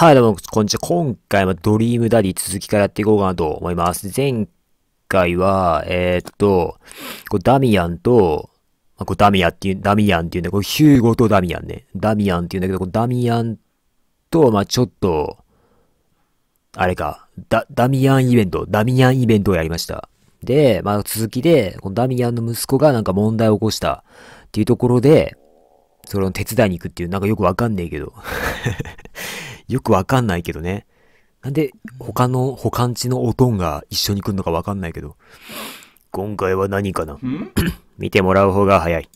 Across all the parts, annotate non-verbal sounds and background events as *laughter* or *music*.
はい、どうも、こんにちは。今回はドリームダディ続きからやっていこうかなと思います。前回は、えー、っと、こうダミアンと、まあ、こうダミアンっていう、ダミアンっていうんだこうヒューゴとダミアンね。ダミアンっていうんだけど、こうダミアンと、まあちょっと、あれか、ダ、ダミアンイベント、ダミアンイベントをやりました。で、まあ続きで、このダミアンの息子がなんか問題を起こしたっていうところで、それを手伝いに行くっていう、なんかよくわかんねえけど。よくわかんないけどね。なんで、他の、保管地のおとんが一緒に来るのかわかんないけど。今回は何かな *coughs* 見てもらう方が早い。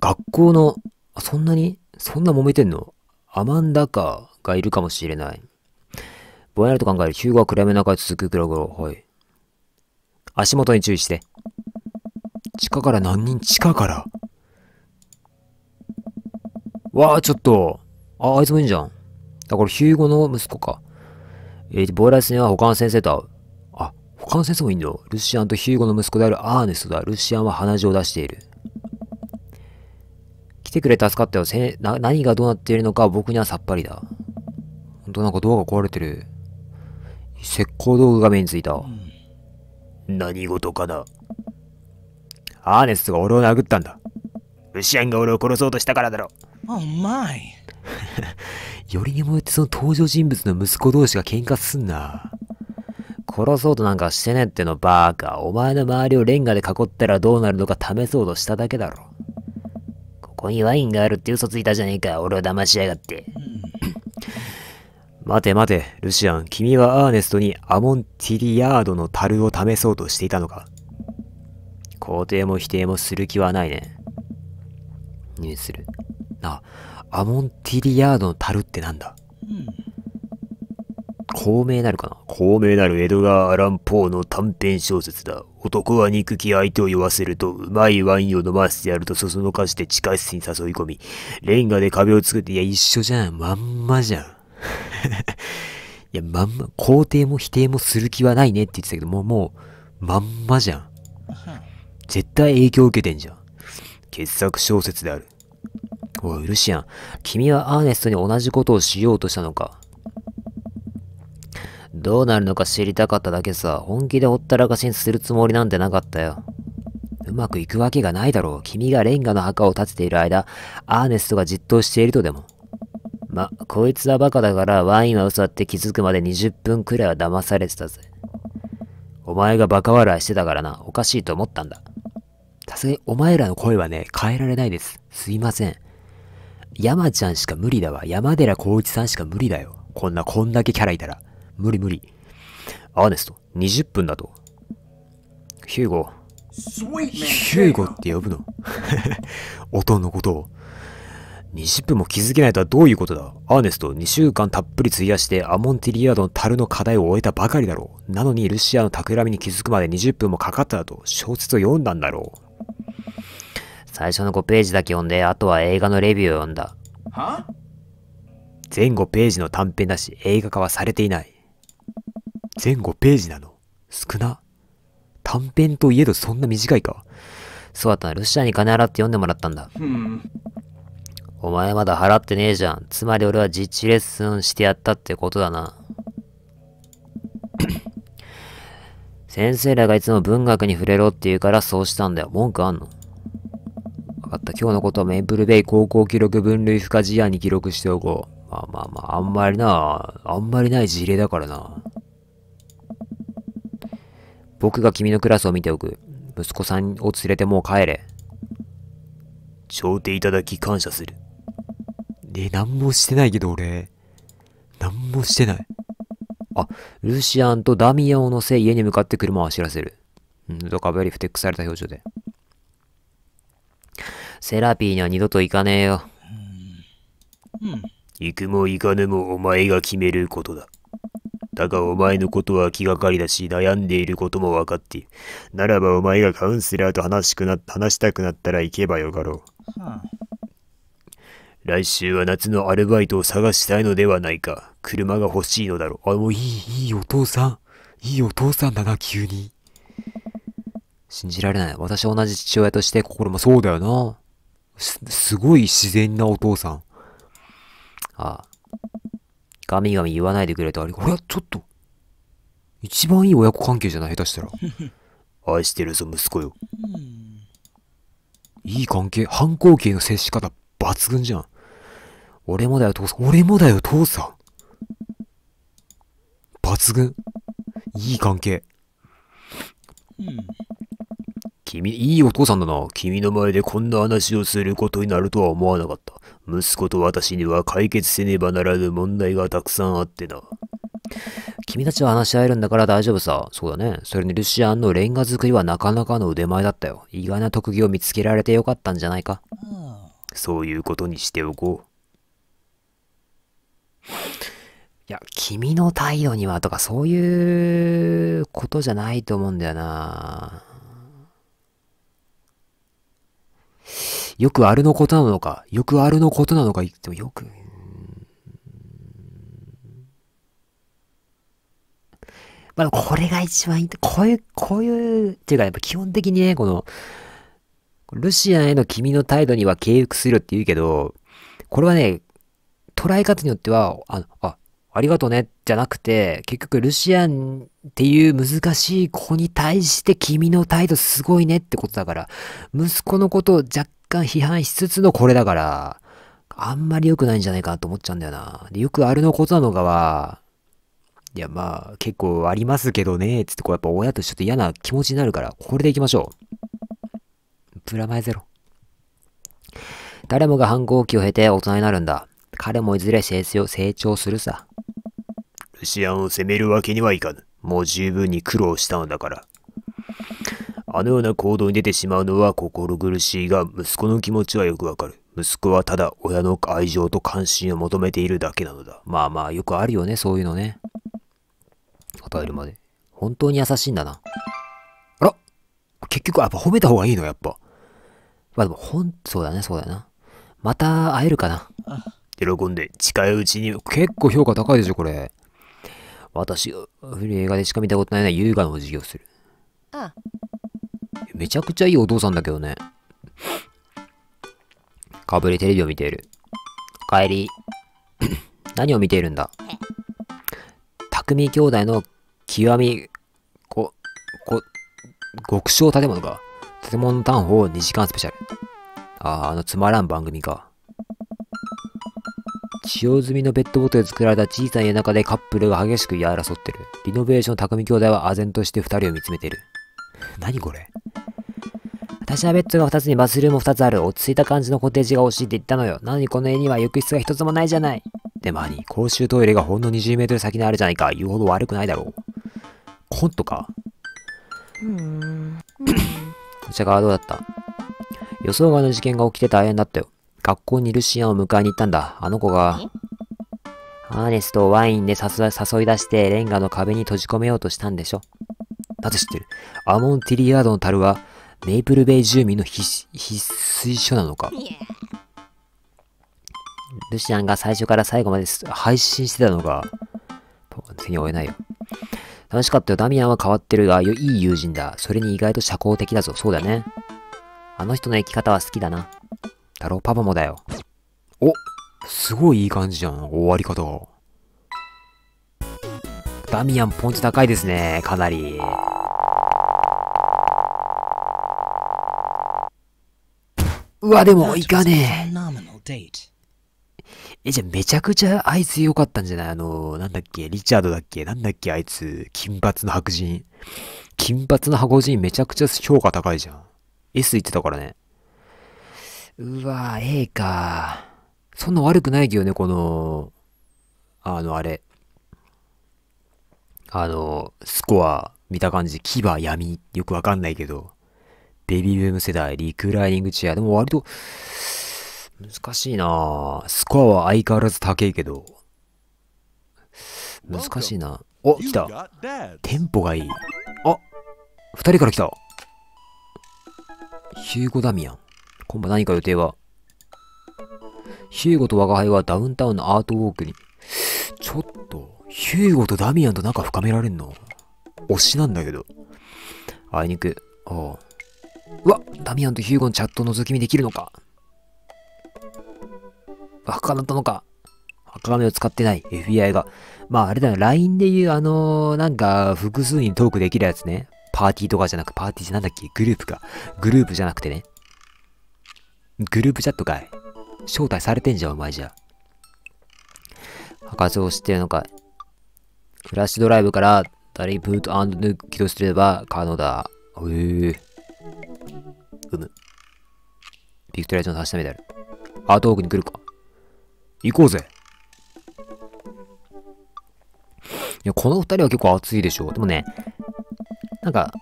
学校の、あそんなにそんな揉めてんのアマンダカがいるかもしれない。ぼやりと考える。ヒューゴは暗め中へ続くぐ黒。はい。足元に注意して。地下から何人地下からわあ、ちょっと。あ、あいつもいいじゃん。だからヒューゴの息子か。えー、ボーラスには他の先生とは、あ、他の先生もいいんだ。ルシアンとヒューゴの息子であるアーネストだ。ルシアンは鼻血を出している。来てくれ助かったよ。せな何がどうなっているのか僕にはさっぱりだ。ほんとなんかドアが壊れてる。石膏道具が目についた。何事かなアーネストが俺を殴ったんだ。ルシアンが俺を殺そうとしたからだろう。Oh *laughs* my! よりにもよってその登場人物の息子同士が喧嘩すんな。殺そうとなんかしてねってのバーカ。お前の周りをレンガで囲ったらどうなるのか試そうとしただけだろ。ここにワインがあるって嘘ついたじゃねえか。俺を騙しやがって。*laughs* 待て待て、ルシアン。君はアーネストにアモンティリヤードの樽を試そうとしていたのか肯定も否定もする気はないね。にする。なアモンティリヤードの樽ってなんだ、うん、公明なるかな公明なる江戸川アラン・ポーの短編小説だ。男は憎き相手を酔わせると、うまいワインを飲ませてやるとそそのかして地下室に誘い込み、レンガで壁を作って、いや一緒じゃん。まんまじゃん。*laughs* いや、まんま、肯定も否定もする気はないねって言ってたけど、もう、もう、まんまじゃん。絶対影響を受けてんじゃん。傑作小説である。おい、ルシアン、君はアーネストに同じことをしようとしたのか。どうなるのか知りたかっただけさ、本気でほったらかしにするつもりなんてなかったよ。うまくいくわけがないだろう。君がレンガの墓を建てている間、アーネストがじっとしているとでも。ま、こいつはバカだからワインは嘘って気づくまで20分くらいは騙されてたぜ。お前がバカ笑いしてたからな、おかしいと思ったんだ。さすがにお前らの声はね、変えられないです。すいません。山ちゃんしか無理だわ。山寺宏一さんしか無理だよ。こんな、こんだけキャラいたら。無理無理。アーネスト、20分だと。ヒューゴ。ヒューゴって呼ぶの *laughs* 音のことを。20分も気づけないとはどういうことだアーネスト、2週間たっぷり費やしてアモンティリアードの樽の課題を終えたばかりだろう。なのにルシアの企みに気づくまで20分もかかっただと小説を読んだんだろう。最初の5ページだけ読んで、あとは映画のレビューを読んだ。は全5ページの短編だし、映画化はされていない。全5ページなの少な。短編といえどそんな短いか。そうだったな、ルシアに金払って読んでもらったんだ。お前まだ払ってねえじゃん。つまり俺は実地レッスンしてやったってことだな。*laughs* 先生らがいつも文学に触れろって言うからそうしたんだよ。文句あんのかった。今日のことはメイプルベイ高校記録分類不可事案に記録しておこう。まあまあまあ、あんまりな、あんまりない事例だからな。僕が君のクラスを見ておく。息子さんを連れてもう帰れ。調停いただき感謝する。え、なんもしてないけど俺、なんもしてない。あ、ルシアンとダミアンを乗せ、家に向かって車を走らせる。うん、とかぶりふてくされた表情で。セラピーには二度と行かねえよ。うん。行くも行かぬもお前が決めることだ。だがお前のことは気がかりだし悩んでいることも分かっている。ならばお前がカウンセラーと話しくな話したくなったら行けばよかろう。はあ、来週は夏のアルバイトを探したいのではないか。車が欲しいのだろう。あ、もういい、いいお父さん。いいお父さんだな、急に。信じられない。私同じ父親として心もそうだよな。す、すごい自然なお父さん。ああ。ガミガミ言わないでくれとあれ、ほら、ちょっと。一番いい親子関係じゃない下手したら。*laughs* 愛してるぞ、息子よ。いい関係、反抗期の接し方抜群じゃん。俺もだよ、父さん。俺もだよ、父さん。抜群。いい関係。うん君、いいお父さんだな。君の前でこんな話をすることになるとは思わなかった。息子と私には解決せねばならぬ問題がたくさんあってな。君たちは話し合えるんだから大丈夫さ。そうだね。それにルシアンのレンガ作りはなかなかの腕前だったよ。意外な特技を見つけられてよかったんじゃないか。そういうことにしておこう。いや、君の態度にはとかそういうことじゃないと思うんだよな。よくあるのことなのか、よくあるのことなのか言ってもよく、まあ、これが一番いい。こういう、こういう、っていうか、やっぱ基本的にね、この、ロシアへの君の態度には敬服するって言うけど、これはね、捉え方によっては、あ、の、あ、ありがとうね、じゃなくて、結局ルシアンっていう難しい子に対して君の態度すごいねってことだから、息子のことを若干批判しつつのこれだから、あんまり良くないんじゃないかなと思っちゃうんだよな。で、よくあるのことなのかは、いや、まあ、結構ありますけどね、つってこうやっぱ親としてちょっと嫌な気持ちになるから、これでいきましょう。プラマイゼロ。誰もが反抗期を経て大人になるんだ。彼もいずれ成長成長するさ。ルシアンを責めるわけにはいかぬ。もう十分に苦労したのだから。あのような行動に出てしまうのは心苦しいが、息子の気持ちはよくわかる。息子はただ親の愛情と関心を求めているだけなのだ。まあまあ、よくあるよね、そういうのね。答えるまで。本当に優しいんだな。あら結局、やっぱ褒めた方がいいの、やっぱ。まあでも、ほん、そうだね、そうだよな。また会えるかな。喜んで、近いうちに、結構評価高いでしょ、これ。私が古い映画でしか見たことないな、優雅の授業する。ああめちゃくちゃいいお父さんだけどね。かぶりテレビを見ている。帰り。*coughs* 何を見ているんだ匠兄弟の極み、こ、こ、極小建物か。建物探訪2時間スペシャル。ああ、あのつまらん番組か。使用済みのペットボトルで作られた小さな家中でカップルが激しく言争ってる。リノベーション匠兄弟は唖然として二人を見つめてる。何これ私はベッドが2つにバスルーム2つある落ち着いた感じのコテージが欲しいって言ったのよ。なのにこの家には浴室が1つもないじゃない。でも兄、公衆トイレがほんの20メートル先にあるじゃないか。言うほど悪くないだろう。コントかうん。こちら側どうだった予想外の事件が起きて大変だったよ。学校にいるシアンを迎えに行ったんだ。あの子が、アーネストをワインで誘い出してレンガの壁に閉じ込めようとしたんでしょ。なぜ知ってるアモンティリアードの樽はメイプルベイ住民の必須書なのかルシアンが最初から最後まで配信してたのが、次追えないよ。楽しかったよ。ダミアンは変わってるが、いい友人だ。それに意外と社交的だぞ。そうだね。あの人の生き方は好きだな。太郎パパもだよ。おすごいいい感じじゃん。終わり方。ダミアンポンチ高いですね。かなり。うわ、でも、いかねえ。え、じゃ、めちゃくちゃあいつ良かったんじゃないあの、なんだっけ、リチャードだっけなんだっけ、あいつ。金髪の白人。金髪の白人めちゃくちゃ評価高いじゃん。S 言ってたからね。うわぁ、A か。そんな悪くないけどね、この、あの、あれ。あの、スコア見た感じ、牙闇、よくわかんないけど、ベビーブーム世代、リクライニングチェア、でも割と、難しいなぁ。スコアは相変わらず高いけど、難しいなお、来た。テンポがいい。あ、二人から来た。ヒューゴ・ダミアン。今晩何か予定はヒューゴと我が輩はダウンタウンのアートウォークに。ちょっと、ヒューゴとダミアンと仲深められんの推しなんだけど。あいにく。ああ。うわダミアンとヒューゴのチャット覗き見できるのか赤かなったのか赤髪を使ってない FBI が。まああれだよ、LINE で言うあのー、なんか複数人トークできるやつね。パーティーとかじゃなく、パーティーじゃなんだっけグループか。グループじゃなくてね。グループチャットかい招待されてんじゃん、お前じゃ。博士を知ってるのかいフラッシュドライブからダリブート抜きとすれば可能だ。へぇ。うむ。ビクトリアンの足したである。アートオークに来るか行こうぜ。いや、この二人は結構熱いでしょ。でもね、なんか、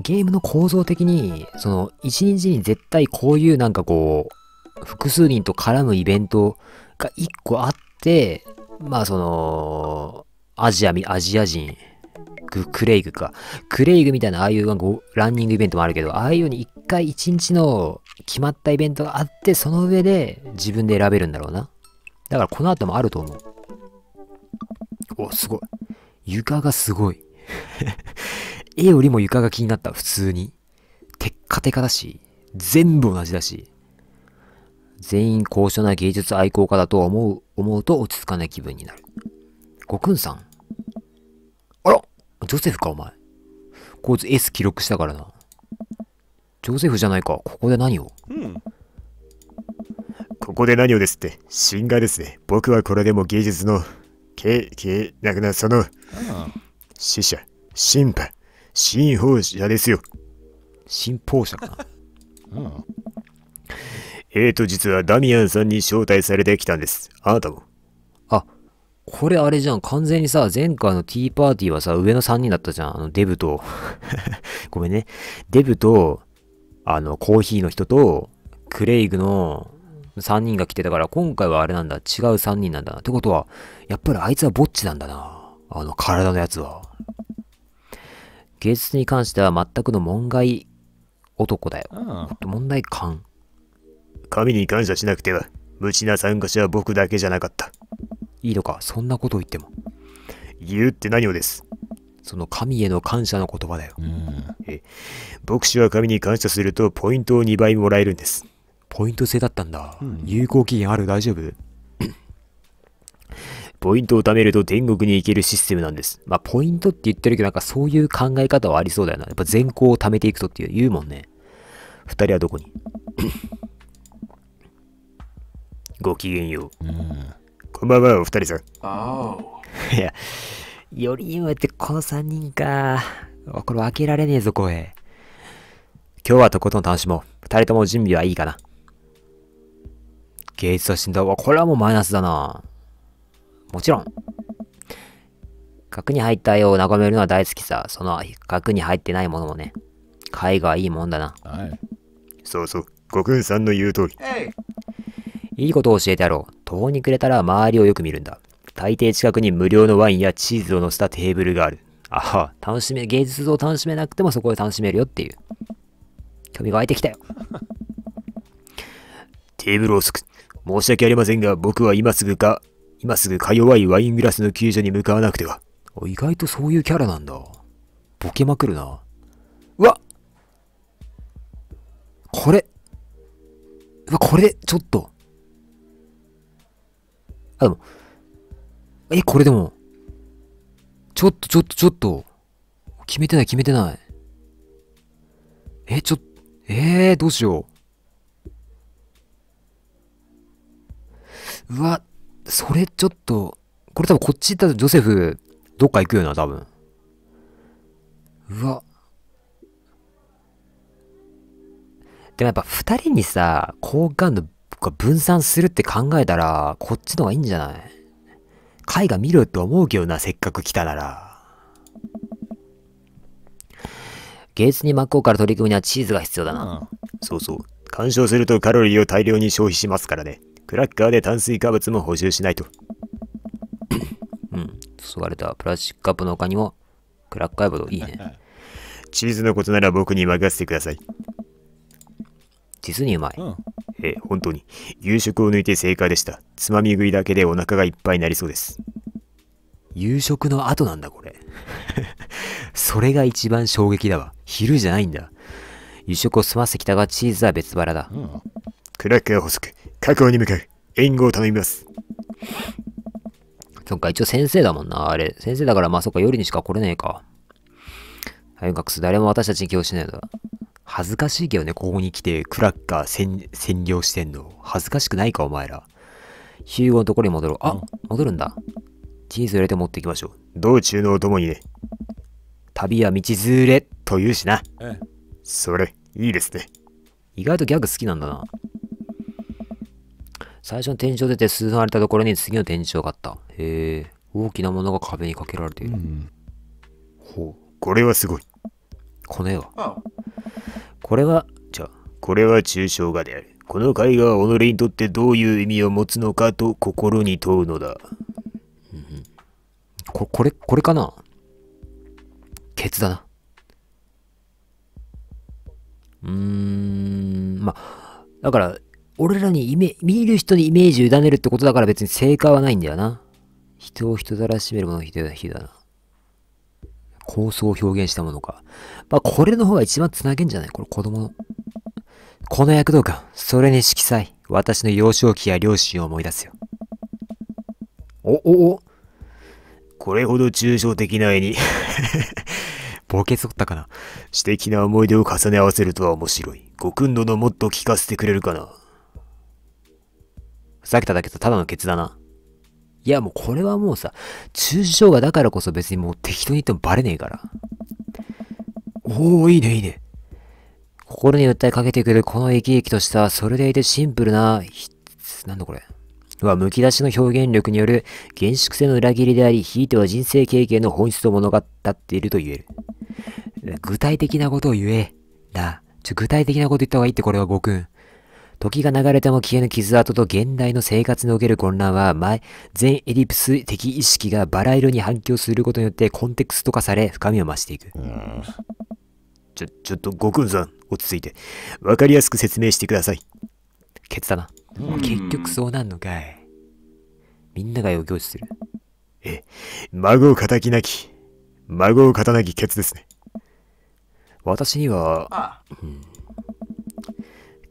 ゲームの構造的に、その、一日に絶対こういうなんかこう、複数人と絡むイベントが一個あって、まあその、アジア、アジア人、ククレイグか。クレイグみたいな、ああいうランニングイベントもあるけど、ああいうように一回一日の決まったイベントがあって、その上で自分で選べるんだろうな。だからこの後もあると思う。お、すごい。床がすごい。絵よりも床が気になった、普通に。テッカテカだし、全部同じだし。全員高尚な芸術愛好家だと思う、思うと落ち着かない気分になる。ごくんさんあらジョセフか、お前。こいつ S 記録したからな。ジョセフじゃないか、ここで何を、うん、ここで何をですって、シンガーですね。僕はこれでも芸術の、け、け、なくな、その、死者、審判、新報社ですよ。新報社かな。*laughs* うん。えーと、実はダミアンさんに招待されてきたんです。あなたも。あ、これあれじゃん。完全にさ、前回のティーパーティーはさ、上の3人だったじゃん。あの、デブと *laughs* ごめんね。デブと、あの、コーヒーの人と、クレイグの3人が来てたから、今回はあれなんだ。違う3人なんだな。ってことは、やっぱりあいつはぼっちなんだな。あの、体のやつは。芸術に関しては全くの門外男だよ。もっと問題感。神に感謝しなくては、無知な参加者は僕だけじゃなかった。いいのか、そんなことを言っても。言うって何をですその神への感謝の言葉だよ。え牧師は神に感謝するとポイントを2倍もらえるんです。ポイント制だったんだ。うん、有効期限ある大丈夫ポイントを貯めると天国に行けるシステムなんです。まあ、ポイントって言ってるけど、なんかそういう考え方はありそうだよな。やっぱ善行を貯めていくとっていう言うもんね。二人はどこに *coughs* ごきげんよう。うん、こんばんは、お二人さん。いや、よりにもやってこの三人か。これ分けられねえぞ、声。今日はとことん楽しもう。二人とも準備はいいかな。芸術は死んだ。わ、これはもうマイナスだな。もちろん。額に入った絵を眺めるのは大好きさ。その額に入ってないものもね。絵画いいもんだな。はい、そうそう。悟空さんの言う通り。いいことを教えてやろう。途方に暮れたら周りをよく見るんだ。大抵近くに無料のワインやチーズを乗せたテーブルがある。ああ、楽しめ、芸術を楽しめなくてもそこで楽しめるよっていう。興味が湧いてきたよ。テーブルをすく。申し訳ありませんが、僕は今すぐか、今すぐか弱いワイングラスの救助に向かわなくては。意外とそういうキャラなんだ。ボケまくるな。うわこれ。うわ、これ、ちょっと。あ、でも。え、これでも。ちょっと、ちょっと、ちょっと。決めてない、決めてない。え、ちょええー、どうしよう。うわ、それちょっと、これ多分こっち行ったらジョセフ、どっか行くよな、多分。うわ。でもやっぱ2人にさ、好感度が分散するって考えたら、こっちの方がいいんじゃない絵画見ろって思うけどな、せっかく来たなら。芸術に真っ向から取り組むにはチーズが必要だな。そうそう。干渉するとカロリーを大量に消費しますからね。クラッカーで炭水化物も補充しないと。*coughs* うん。注がれたプラスチックカップの他にも、クラッカーボード、いいね。*laughs* チーズのことなら僕に任せてください。実にうまい。うん、え本当に。夕食を抜いて正解でした。つまみ食いだけでお腹がいっぱいになりそうです。夕食の後なんだ、これ。*laughs* それが一番衝撃だわ。昼じゃないんだ。夕食を済ませてきたが、チーズは別腹だ。うん、クラッカー補足。確保に向かう。援護を頼みます。そっか、一応先生だもんな、あれ。先生だから、まあそっか、夜にしか来れねえか。はい、学生、誰も私たちに気をしないのだ。恥ずかしいけどね、ここに来て、クラッカー占領してんの。恥ずかしくないか、お前ら。ヒューゴのところに戻ろう。あ、戻るんだ。チーズ入れて持ってきましょう。道中のお供にね。旅は道連れというしな。うん、それ、いいですね。意外とギャグ好きなんだな。最初の天井出て数分荒れたところに次の天井があった。へえ、大きなものが壁にかけられている。うん、ほう。これはすごい。この絵は。ああこれは、じゃあ。これは抽象画である。この絵画は己にとってどういう意味を持つのかと心に問うのだ。うん、こ、これ、これかなケツだな。うーん、まあ、だから、俺らにイメ、見る人にイメージ委ねるってことだから別に正解はないんだよな。人を人たらしめるものひどいな、だな。構想を表現したものか。まあ、これの方が一番繋げんじゃないこれ子供の。この躍動感、それに色彩、私の幼少期や両親を思い出すよ。お、お、お。これほど抽象的な絵に *laughs* ボケそったかな。知的な思い出を重ね合わせるとは面白い。ご訓度のもっと聞かせてくれるかな。ざけただけとただのケツだな。いや、もうこれはもうさ、中止障害だからこそ別にもう適当に言ってもバレねえから。おー、いいね、いいね。心に訴えかけてくるこの生き生きとした、それでいてシンプルな、なんだこれ。は、むき出しの表現力による厳粛性の裏切りであり、ひいては人生経験の本質を物語っていると言える。具体的なことを言え。だ。ちょ、具体的なこと言った方がいいってこれは悟空。時が流れても消えぬ傷跡と現代の生活における混乱は、前、全エリプス的意識がバラ色に反響することによってコンテクスト化され、深みを増していく。ちょ、ちょっとごくんさん、落ち着いて。わかりやすく説明してください。ケツだな。結局そうなんのかい。みんなが余求する。え、孫を敵なき、孫をなきケツですね。私には、ああうん、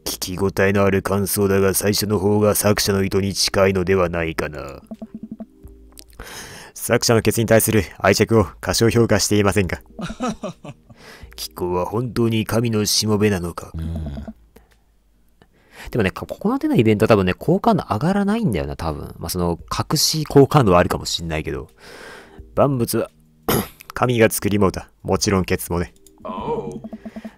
聞き応えのある感想だが最初の方が作者の意図に近いのではないかな。作者のケツに対する愛着を過小評価していませんか気候は本当に神のしもべなのか、うん、でもね、ここまでのイベントは多分ね、好感度上がらないんだよな、多分。まあ、その、隠し好感度はあるかもしんないけど。万物は *coughs* 神が作りもうた。もちろんケツもね。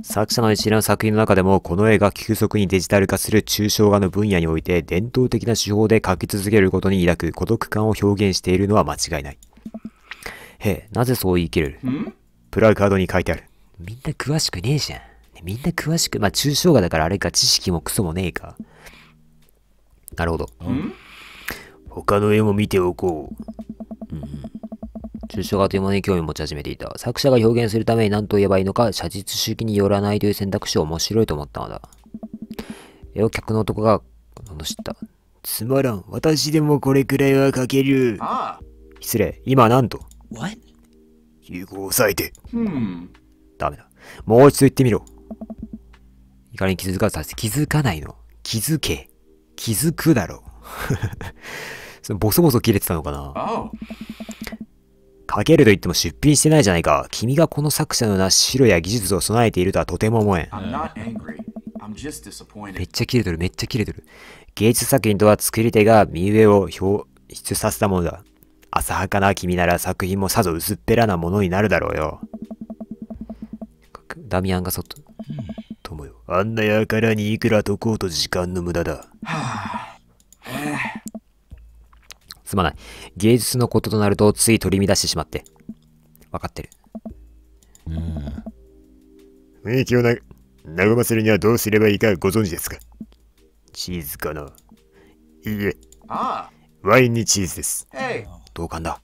作者の一連の作品の中でも、この絵が急速にデジタル化する抽象画の分野において、伝統的な手法で描き続けることに抱く孤独感を表現しているのは間違いない。へえ、なぜそう言い切れるプラカードに書いてある。みんな詳しくねえじゃん。みんな詳しく、まあ、抽象画だからあれか、知識もクソもねえか。なるほど。他の絵も見ておこう。抽象画というものに興味を持ち始めていた。作者が表現するために何と言えばいいのか、写実主義によらないという選択肢を面白いと思ったのだ。絵を客の男が、あの、知った。つまらん、私でもこれくらいは描ける。ああ失礼、今なんと。What? ヒグを抑えて。うん。ダメだ。もう一度言ってみろ。怒りに気づかず気づかないの。気づけ。気づくだろう。*laughs* そのボソボソ切れてたのかな、oh. かけると言っても出品してないじゃないか。君がこの作者のような資料や技術を備えているとはとても思えん。めっちゃ切れてる、めっちゃ切れてる。芸術作品とは作り手が身上を表出させたものだ。浅はかな君なら作品もさぞ薄っぺらなものになるだろうよ。ダミアンがそっと。友よ。あんなやからにいくら解こうと時間の無駄だ。は *sighs* えすまない。芸術のこととなると、つい取り乱してしまって。わかってる。うん。雰囲気をな、和ませるにはどうすればいいかご存知ですかチーズかないいえ。ああ。ワインにチーズです。同感だ。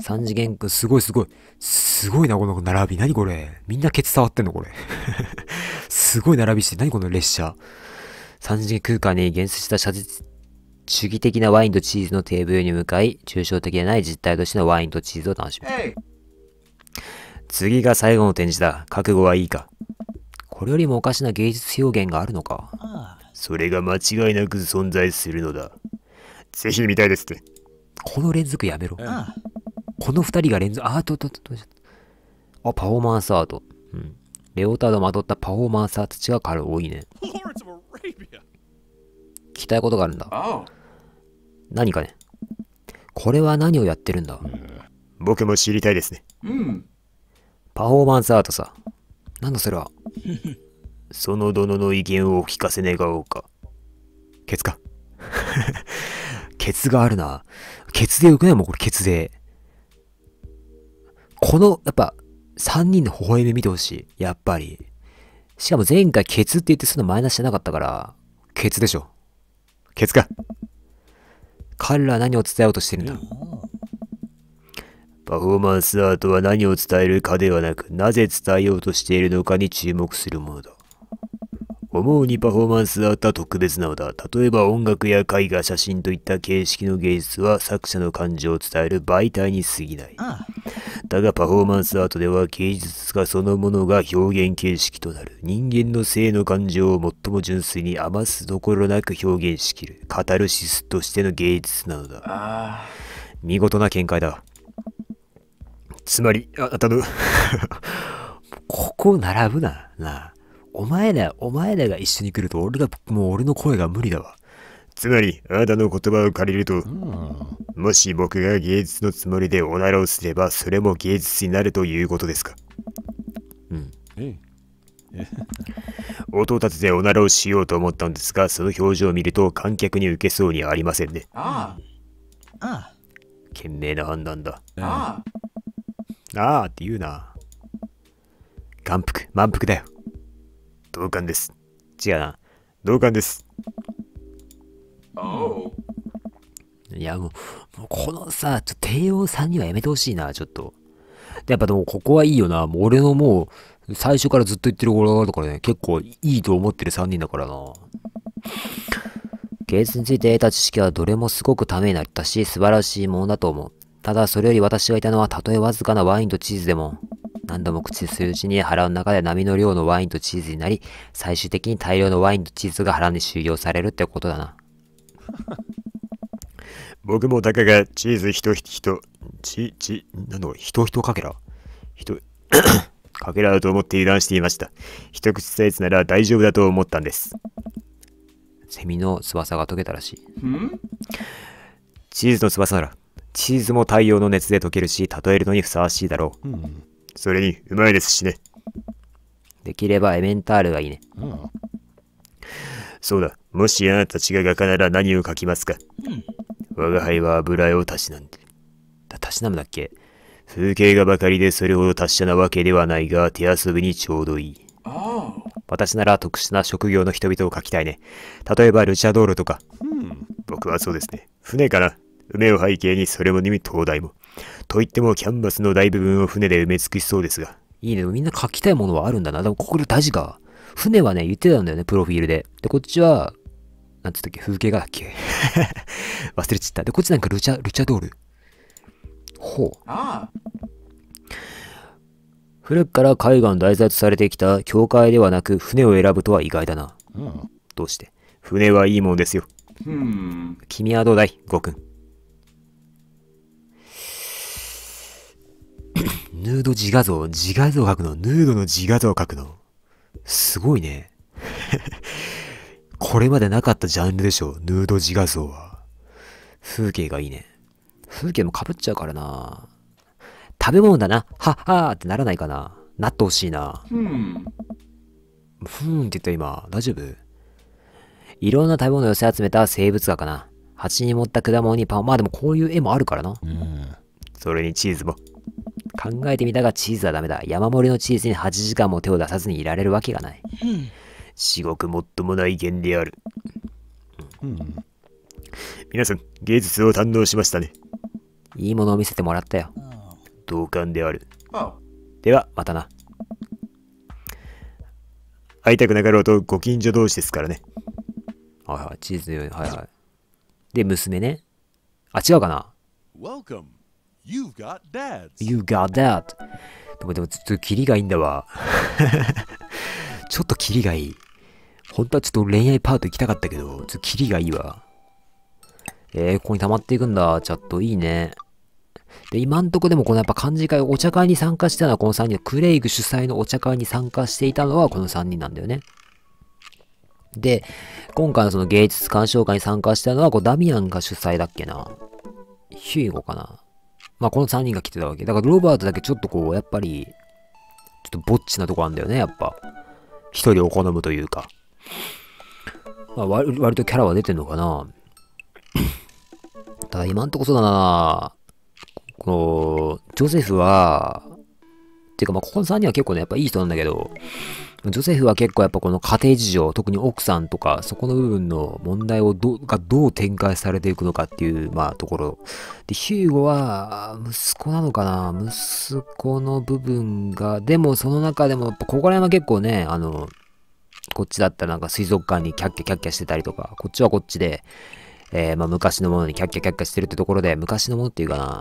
三次元くん、すごいすごい。すごいな、この並び。何これみんなケツ触ってんのこれ。*laughs* すごい並びして、何この列車。三次元空間に現出した写実主義的なワインとチーズのテーブルに向かい、抽象的でない実態としてのワインとチーズを楽しむ。次が最後の展示だ。覚悟はいいかこれよりもおかしな芸術表現があるのかそれが間違いなく存在するのだ。ぜひ見たいですって。この連続やめろ。この二人が連続、あ、と、と、と、あ、パフォーマンスアート。うん。レオタードまとったパフォーマンスアート違うから多いね。聞きたいことがあるんだ。何かねこれは何をやってるんだ、うん、僕も知りたいですね。うん。パフォーマンスアートさ。なんだそれは。*laughs* その殿の威厳を聞かせ願おうか。ケツか。*laughs* ケツがあるな。ケツでよくないもうこれケツで。この、やっぱ、三人の微笑み見てほしい。やっぱり。しかも前回ケツって言ってそのマイナスじゃなかったから、ケツでしょ。ケツか。彼らは何を伝えようとしてるんだパフォーマンスアートは何を伝えるかではなく、なぜ伝えようとしているのかに注目するものだ。思うにパフォーマンスあった特別なのだ。例えば音楽や絵画、写真といった形式の芸術は作者の感情を伝える媒体に過ぎない。だがパフォーマンスアートでは芸術家そのものが表現形式となる。人間の性の感情を最も純粋に余すところなく表現しきる。カタルシスとしての芸術なのだ。見事な見解だ。つまり、あなたの *laughs* ここ並ぶな、なあ。お前ら、お前らが一緒に来ると俺が、もう俺の声が無理だわ。つまり、あなたの言葉を借りると、もし僕が芸術のつもりでおならをすれば、それも芸術になるということですか。うん。*laughs* 音立てでおならをしようと思ったんですが、その表情を見ると観客に受けそうにありませんね。ああ。ああ。賢明な判断だ。ああ。ああって言うな。眼福、満腹だよ。同感です。違うな。同感です。いやもう、もうこのさ、ちょ帝王さんにはやめてほしいな、ちょっと。やっぱでもここはいいよな。もう俺のもう、最初からずっと言ってる頃だからね、結構いいと思ってる3人だからな。ケースについて得た知識はどれもすごくためになったし、素晴らしいものだと思う。ただそれより私がいたのは、たとえわずかなワインとチーズでも、何度も口数するうちに腹の中で波の量のワインとチーズになり、最終的に大量のワインとチーズが腹に収容されるってことだな。僕もたかがチーズひ人ひと、チ、ち、なの、ひ人かけらひと、*coughs* かけらだと思って油断していました。一口サイズなら大丈夫だと思ったんです。セミの翼が溶けたらしい。チーズの翼なら、チーズも太陽の熱で溶けるし、例えるのにふさわしいだろう。うんそれに、うまいですしね。できればエメンタールがいいね。うん、そうだ、もしあなたちが画家なら何を描きますか、うん、我が輩は油絵をたしなんで。た、たしなむだっけ風景画ばかりでそれほど達者なわけではないが、手遊びにちょうどいい。私なら特殊な職業の人々を描きたいね。例えばルチャドールとか。うん、僕はそうですね。船から、梅を背景にそれもにみ灯台も。といってもキャンバスの大部分を船で埋め尽くしそうですが。いいね。みんな書きたいものはあるんだな。でもこで大事か。船はね、言ってたんだよね、プロフィールで。で、こっちは、なんつったっけ、風景画だっけ。*laughs* 忘れちった。で、こっちなんかルチャ、ルチャドール。ほう。ああ古くから海岸題材とされてきた教会ではなく船を選ぶとは意外だな。うん、どうして船はいいもんですよ。君はどうだい、ごくん。ヌード自画像、自画像描くの、ヌードの自画像描くの。すごいね。*laughs* これまでなかったジャンルでしょ、ヌード自画像は。風景がいいね。風景も被っちゃうからな。食べ物だな、はっはーってならないかな。なってほしいな。ふ、うん。ふーんって言った今、大丈夫いろんな食べ物を寄せ集めた生物画かな。蜂に盛った果物にパン。まあでもこういう絵もあるからな。うん。それにチーズも。考えてみたがチーズはダメだ。山盛りのチーズに8時間も手を出さずにいられるわけがない。至極もっともない件である。うん、皆さん、芸術を堪能しましたね。いいものを見せてもらったよ。同感である。では、またな。会いたくなかろうとご近所同士ですからね。はいはい、チーズのように、はいはい。で、娘ね。あ、違うかな Welcome. You've got dads. You got that. でもでもちょっとキリがいいんだわ。*laughs* ちょっとキリがいい。本当はちょっと恋愛パート行きたかったけど、ちょっとキリがいいわ。えー、ここに溜まっていくんだ。チャットいいね。で、今んとこでもこのやっぱ漢字会、お茶会に参加したのはこの3人、クレイグ主催のお茶会に参加していたのはこの3人なんだよね。で、今回のその芸術鑑賞会に参加したのは、こうダミアンが主催だっけな。ヒューゴかな。まあこの3人が来てたわけ。だからロバートだけちょっとこう、やっぱり、ちょっとぼっちなとこあんだよね、やっぱ。一人を好むというか。まあ割割とキャラは出てんのかな。ただ今んとこそうだなこの、ジョセフは、てかまあここの3人は結構ね、やっぱいい人なんだけど、ジョセフは結構やっぱこの家庭事情、特に奥さんとか、そこの部分の問題をどがどう展開されていくのかっていう、まあ、ところ。で、ヒューゴは、息子なのかな息子の部分が、でもその中でも、ここら辺は結構ね、あの、こっちだったらなんか水族館にキャッキャキャッキャしてたりとか、こっちはこっちで、えー、まあ昔のものにキャッキャキャッキャしてるってところで、昔のものっていうかな、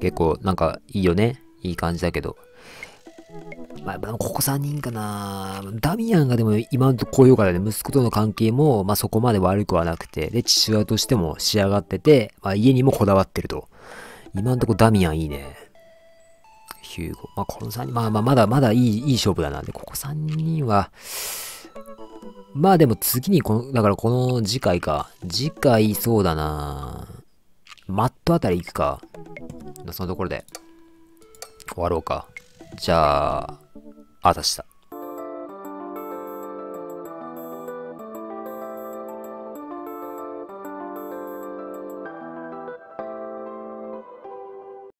結構なんかいいよね。いい感じだけど。まあ、まここ3人かな。ダミアンがでも今のと高評価らね。息子との関係も、まあそこまで悪くはなくて、で、父親としても仕上がってて、まあ家にもこだわってると。今のとこダミアンいいね。ヒューゴ。まあこの3人、まあまあまだまだいい、いい勝負だな。で、ここ3人は、まあでも次にこの、だからこの次回か。次回そうだなマットあたり行くか。そのところで終わろうか。じゃあ、あたした。